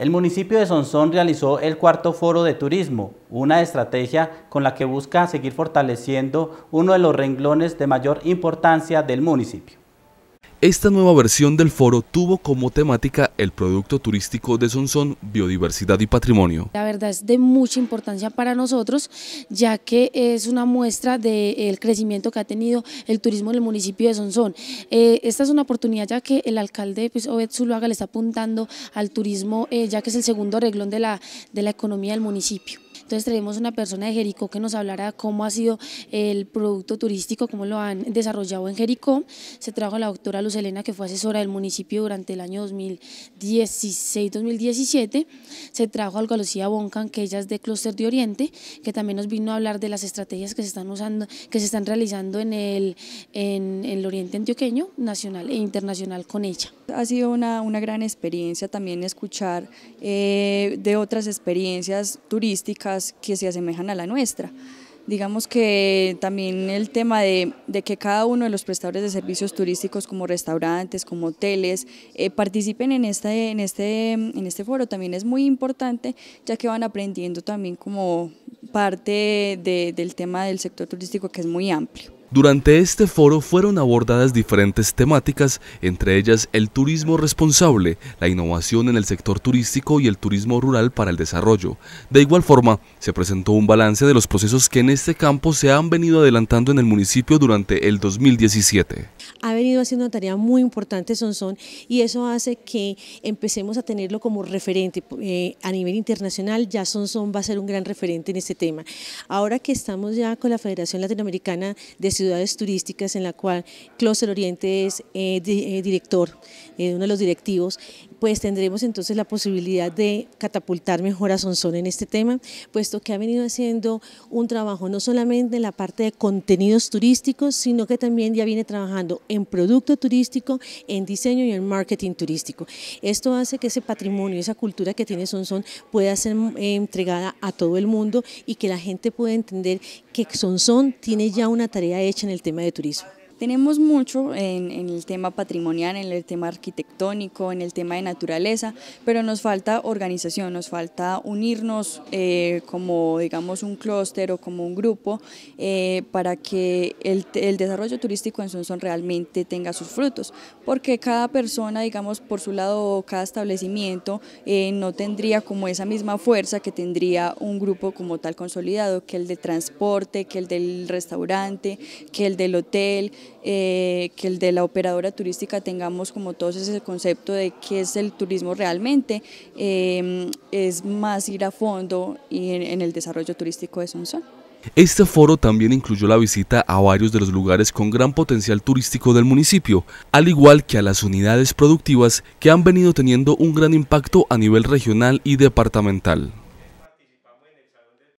El municipio de Sonsón realizó el cuarto foro de turismo, una estrategia con la que busca seguir fortaleciendo uno de los renglones de mayor importancia del municipio. Esta nueva versión del foro tuvo como temática el producto turístico de Sonsón, biodiversidad y patrimonio. La verdad es de mucha importancia para nosotros, ya que es una muestra del crecimiento que ha tenido el turismo en el municipio de Sonsón. Eh, esta es una oportunidad ya que el alcalde pues, Obed Zuluaga le está apuntando al turismo, eh, ya que es el segundo reglón de de la economía del municipio. Entonces traemos una persona de Jericó que nos hablará cómo ha sido el producto turístico, cómo lo han desarrollado en Jericó. Se trajo a la doctora Luz Elena, que fue asesora del municipio durante el año 2016-2017. Se trajo a Boncan, que ella es de Cluster de Oriente, que también nos vino a hablar de las estrategias que se están usando, que se están realizando en el, en el Oriente Antioqueño, nacional e internacional con ella. Ha sido una, gran experiencia también escuchar eh, de otras experiencias turísticas que se asemejan a la nuestra. Digamos que también el tema de, que cada uno de los prestadores de servicios turísticos como restaurantes, como hoteles, eh, participen en este, en, este, en este foro también es muy importante ya que van aprendiendo también como parte del tema del sector turístico que es muy amplio. Durante este foro fueron abordadas diferentes temáticas, entre ellas el turismo responsable, la innovación en el sector turístico y el turismo rural para el desarrollo. De igual forma, se presentó un balance de los procesos que en este campo se han venido adelantando en el municipio durante el 2017. Ha venido haciendo una tarea muy importante Sonsón y eso hace que empecemos a tenerlo como referente eh, a nivel internacional, ya Sonsón va a ser un gran referente en este tema. Ahora que estamos ya con la Federación Latinoamericana de ciudades turísticas en la cual Closer Oriente es eh, eh, director, eh, uno de los directivos, pues tendremos entonces la posibilidad de catapultar mejor a Sonson en este tema, puesto que ha venido haciendo un trabajo no solamente en la parte de contenidos turísticos, sino que también ya viene trabajando en producto turístico, en diseño y en marketing turístico. Esto hace que ese patrimonio, esa cultura que tiene Sonson pueda ser entregada a todo el mundo y que la gente pueda entender que Sonson tiene ya una tarea echen en el tema de turismo. Tenemos mucho en, el tema patrimonial, en el tema arquitectónico, en el tema de naturaleza, pero nos falta organización, nos falta unirnos eh, como digamos un clúster o como un grupo eh, para que el, desarrollo turístico en Sonson realmente tenga sus frutos, porque cada persona digamos por su lado, cada establecimiento eh, no tendría como esa misma fuerza que tendría un grupo como tal consolidado, que el de transporte, que el del restaurante, que el del hotel, eh, que el de la operadora turística tengamos como todos ese concepto de qué es el turismo realmente, em, es más ir a fondo en, el desarrollo turístico de Sonsón. Este foro también incluyó la visita a varios de los lugares con gran potencial turístico del municipio, al igual que a las unidades productivas que han venido teniendo un gran impacto a nivel regional y departamental.